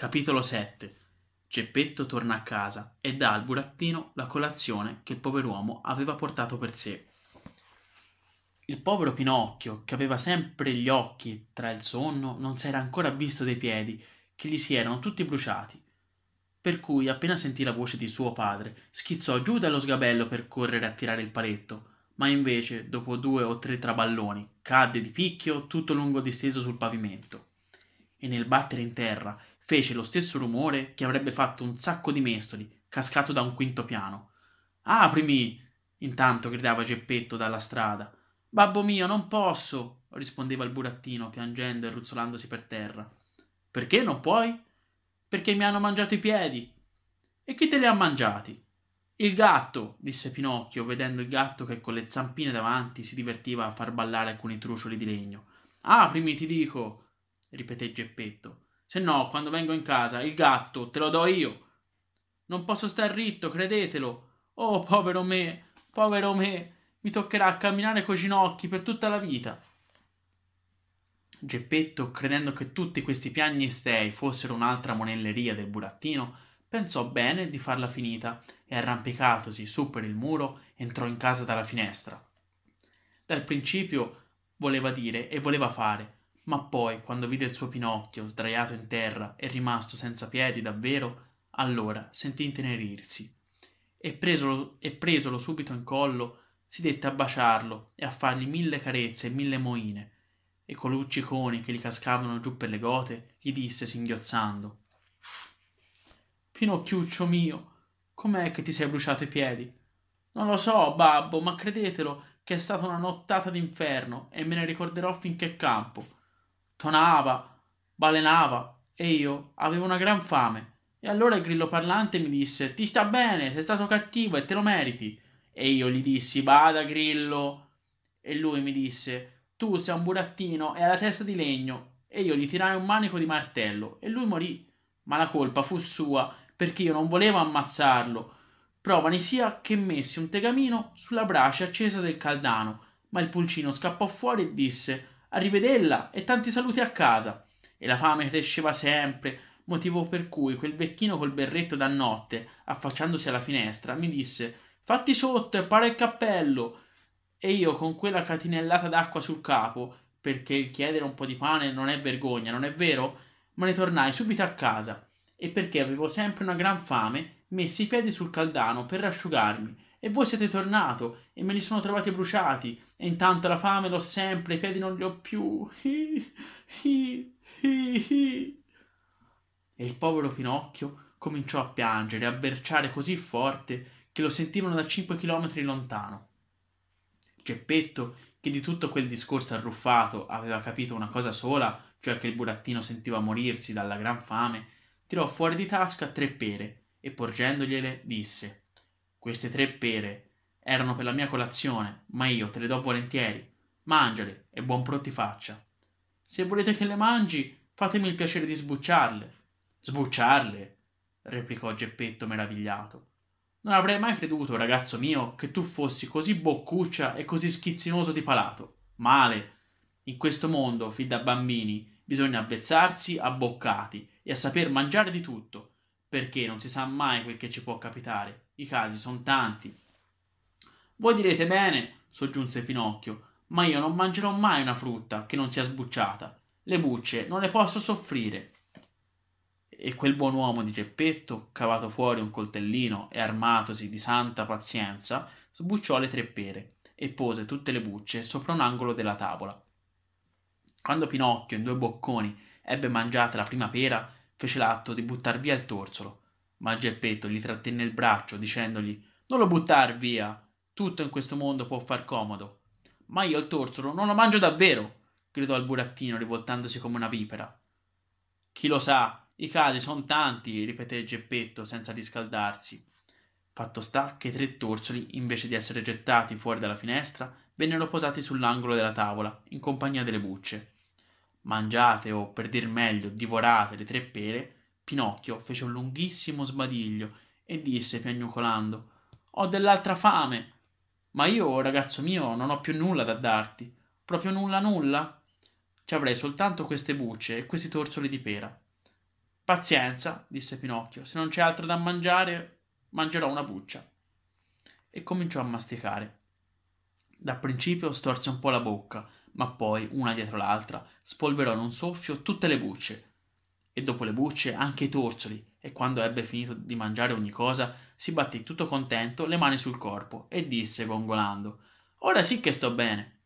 Capitolo 7 Geppetto torna a casa e dà al burattino la colazione che il pover'uomo aveva portato per sé. Il povero Pinocchio, che aveva sempre gli occhi tra il sonno, non si era ancora visto dei piedi, che gli si erano tutti bruciati. Per cui, appena sentì la voce di suo padre, schizzò giù dallo sgabello per correre a tirare il paletto, ma invece, dopo due o tre traballoni, cadde di picchio tutto lungo disteso sul pavimento. E nel battere in terra fece lo stesso rumore che avrebbe fatto un sacco di mestoli cascato da un quinto piano. Aprimi! intanto gridava Geppetto dalla strada. Babbo mio, non posso! rispondeva il burattino, piangendo e ruzzolandosi per terra. Perché non puoi? Perché mi hanno mangiato i piedi. E chi te li ha mangiati? Il gatto, disse Pinocchio, vedendo il gatto che con le zampine davanti si divertiva a far ballare alcuni trucioli di legno. Aprimi, ti dico, ripeté Geppetto. Se no, quando vengo in casa, il gatto te lo do io. Non posso star ritto, credetelo. Oh, povero me, povero me, mi toccherà camminare coi ginocchi per tutta la vita. Geppetto, credendo che tutti questi piagnistei fossero un'altra monelleria del burattino, pensò bene di farla finita e arrampicatosi su per il muro entrò in casa dalla finestra. Dal principio voleva dire e voleva fare, ma poi quando vide il suo Pinocchio sdraiato in terra e rimasto senza piedi davvero, allora sentì intenerirsi e presolo, e presolo subito in collo si dette a baciarlo e a fargli mille carezze e mille moine e lucciconi che gli cascavano giù per le gote gli disse singhiozzando Pinocchiuccio mio com'è che ti sei bruciato i piedi non lo so babbo ma credetelo che è stata una nottata d'inferno e me ne ricorderò finché campo tonava balenava e io avevo una gran fame e allora il grillo parlante mi disse ti sta bene sei stato cattivo e te lo meriti e io gli dissi bada grillo e lui mi disse tu sei un burattino e hai la testa di legno e io gli tirai un manico di martello e lui morì ma la colpa fu sua perché io non volevo ammazzarlo provani sia che messi un tegamino sulla brace accesa del caldano ma il pulcino scappò fuori e disse Arrivederla e tanti saluti a casa. E la fame cresceva sempre, motivo per cui quel vecchino col berretto da notte, affacciandosi alla finestra, mi disse «Fatti sotto e para il cappello!» E io con quella catinellata d'acqua sul capo, perché chiedere un po' di pane non è vergogna, non è vero? Ma ne tornai subito a casa, e perché avevo sempre una gran fame, messi i piedi sul caldano per rasciugarmi, e voi siete tornato e me li sono trovati bruciati e intanto la fame l'ho sempre, i piedi non li ho più. Hi, hi, hi, e il povero Pinocchio cominciò a piangere, a berciare così forte che lo sentivano da cinque chilometri lontano. Geppetto, che di tutto quel discorso arruffato aveva capito una cosa sola, cioè che il burattino sentiva morirsi dalla gran fame, tirò fuori di tasca tre pere e porgendogliele disse queste tre pere erano per la mia colazione, ma io te le do volentieri. Mangiale e buon pronti faccia. Se volete che le mangi, fatemi il piacere di sbucciarle. Sbucciarle? replicò Geppetto meravigliato. Non avrei mai creduto, ragazzo mio, che tu fossi così boccuccia e così schizzinoso di palato. Male. In questo mondo, fin da bambini, bisogna avvezzarsi a boccati e a saper mangiare di tutto, perché non si sa mai quel che ci può capitare. I casi sono tanti. Voi direte bene, soggiunse Pinocchio, ma io non mangerò mai una frutta che non sia sbucciata. Le bucce non le posso soffrire. E quel buon uomo di Geppetto, cavato fuori un coltellino e armatosi di santa pazienza, sbucciò le tre pere e pose tutte le bucce sopra un angolo della tavola. Quando Pinocchio, in due bocconi, ebbe mangiata la prima pera, fece l'atto di buttar via il torsolo, ma Geppetto gli trattenne il braccio dicendogli Non lo buttar via, tutto in questo mondo può far comodo. Ma io il torsolo non lo mangio davvero, gridò il burattino rivoltandosi come una vipera. Chi lo sa, i casi son tanti, ripeté Geppetto senza riscaldarsi. Fatto sta che i tre torsoli, invece di essere gettati fuori dalla finestra, vennero posati sull'angolo della tavola, in compagnia delle bucce mangiate o, per dir meglio, divorate le tre pere, Pinocchio fece un lunghissimo sbadiglio e disse piagnucolando: Ho dell'altra fame. Ma io, ragazzo mio, non ho più nulla da darti. Proprio nulla, nulla. Ci avrei soltanto queste bucce e questi torsoli di pera. Pazienza, disse Pinocchio, se non c'è altro da mangiare, mangerò una buccia. E cominciò a masticare. Da principio storse un po' la bocca, ma poi, una dietro l'altra, spolverò in un soffio tutte le bucce. E dopo le bucce anche i torsoli, e quando ebbe finito di mangiare ogni cosa, si batté tutto contento le mani sul corpo e disse gongolando: Ora sì che sto bene.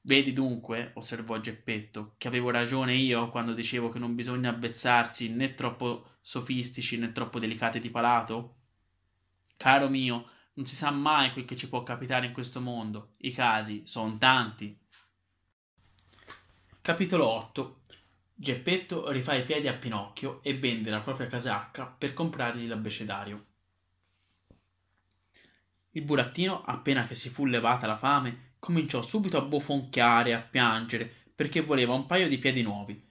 Vedi dunque, osservò Geppetto, che avevo ragione io quando dicevo che non bisogna avvezzarsi né troppo sofistici né troppo delicati di palato? Caro mio, non si sa mai quel che ci può capitare in questo mondo. I casi sono tanti. Capitolo 8. Geppetto rifà i piedi a Pinocchio e vende la propria casacca per comprargli l'abbecedario. Il burattino, appena che si fu levata la fame, cominciò subito a bofonchiare e a piangere perché voleva un paio di piedi nuovi.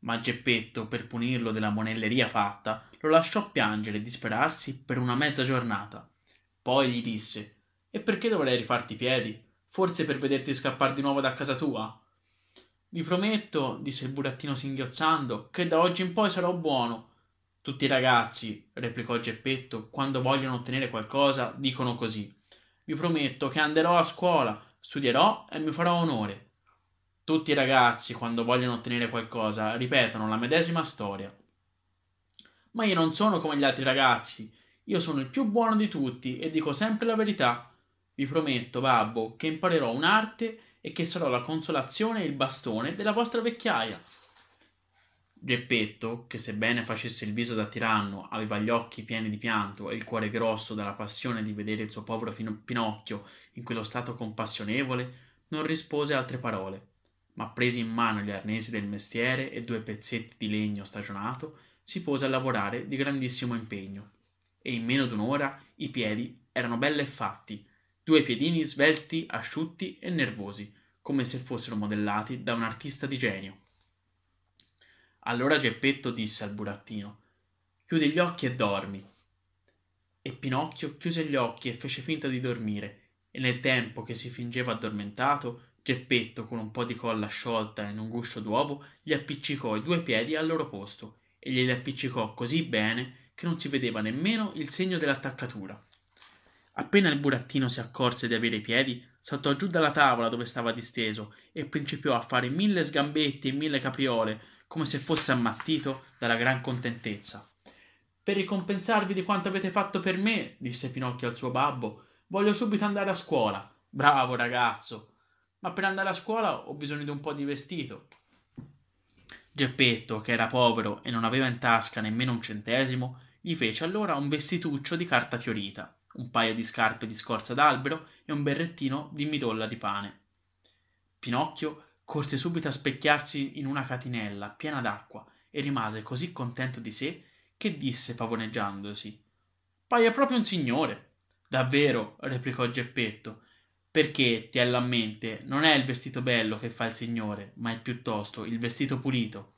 Ma Geppetto, per punirlo della monelleria fatta, lo lasciò piangere e disperarsi per una mezza giornata. Poi gli disse: E perché dovrei rifarti i piedi? Forse per vederti scappare di nuovo da casa tua? Vi prometto, disse il burattino singhiozzando, che da oggi in poi sarò buono. Tutti i ragazzi, replicò Geppetto, quando vogliono ottenere qualcosa, dicono così. Vi prometto che anderò a scuola, studierò e mi farò onore. Tutti i ragazzi, quando vogliono ottenere qualcosa, ripetono la medesima storia. Ma io non sono come gli altri ragazzi, io sono il più buono di tutti e dico sempre la verità. Vi prometto, babbo, che imparerò un'arte e che sarò la consolazione e il bastone della vostra vecchiaia. Geppetto, che sebbene facesse il viso da tiranno, aveva gli occhi pieni di pianto e il cuore grosso dalla passione di vedere il suo povero fin- Pinocchio in quello stato compassionevole, non rispose altre parole, ma presi in mano gli arnesi del mestiere e due pezzetti di legno stagionato, si pose a lavorare di grandissimo impegno e in meno d'un'ora i piedi erano bell'e e fatti, due piedini svelti, asciutti e nervosi, come se fossero modellati da un artista di genio. Allora Geppetto disse al burattino: Chiudi gli occhi e dormi. E Pinocchio chiuse gli occhi e fece finta di dormire, e nel tempo che si fingeva addormentato, Geppetto, con un po' di colla sciolta in un guscio d'uovo, gli appiccicò i due piedi al loro posto e glieli appiccicò così bene che non si vedeva nemmeno il segno dell'attaccatura. Appena il burattino si accorse di avere i piedi, saltò giù dalla tavola dove stava disteso e principiò a fare mille sgambetti e mille capriole, come se fosse ammattito dalla gran contentezza. Per ricompensarvi di quanto avete fatto per me, disse Pinocchio al suo babbo, voglio subito andare a scuola. Bravo ragazzo! Ma per andare a scuola ho bisogno di un po' di vestito geppetto che era povero e non aveva in tasca nemmeno un centesimo gli fece allora un vestituccio di carta fiorita un paio di scarpe di scorza d'albero e un berrettino di midolla di pane pinocchio corse subito a specchiarsi in una catinella piena d'acqua e rimase così contento di sé che disse pavoneggiandosi paia proprio un signore davvero replicò geppetto perché, ti a mente, non è il vestito bello che fa il Signore, ma è piuttosto il vestito pulito.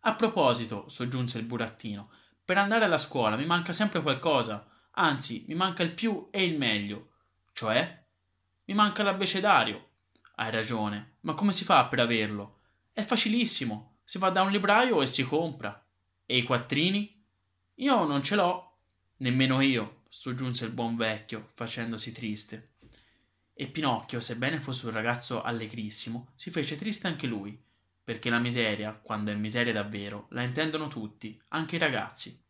A proposito, soggiunse il burattino, per andare alla scuola mi manca sempre qualcosa, anzi, mi manca il più e il meglio. Cioè? Mi manca l'abbecedario. Hai ragione, ma come si fa per averlo? È facilissimo, si va da un libraio e si compra. E i quattrini? Io non ce l'ho. Nemmeno io, soggiunse il buon vecchio, facendosi triste. E Pinocchio, sebbene fosse un ragazzo allegrissimo, si fece triste anche lui, perché la miseria, quando è miseria davvero, la intendono tutti, anche i ragazzi.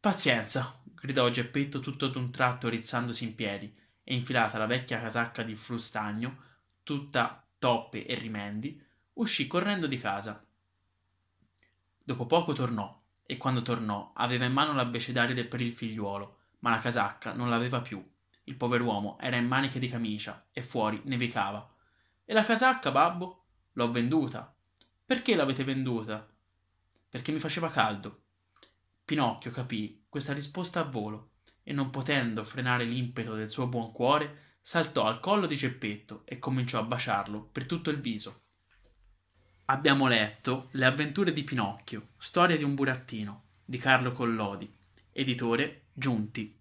Pazienza, gridò Geppetto tutto ad un tratto rizzandosi in piedi e infilata la vecchia casacca di frustagno, tutta toppe e rimendi, uscì correndo di casa. Dopo poco tornò, e quando tornò aveva in mano l'abbecedario per il figliuolo, ma la casacca non l'aveva più il pover'uomo era in maniche di camicia e fuori nevicava. E la casacca, babbo? L'ho venduta. Perché l'avete venduta? Perché mi faceva caldo. Pinocchio capì questa risposta a volo e non potendo frenare l'impeto del suo buon cuore, saltò al collo di Geppetto e cominciò a baciarlo per tutto il viso. Abbiamo letto Le avventure di Pinocchio, storia di un burattino, di Carlo Collodi, editore Giunti.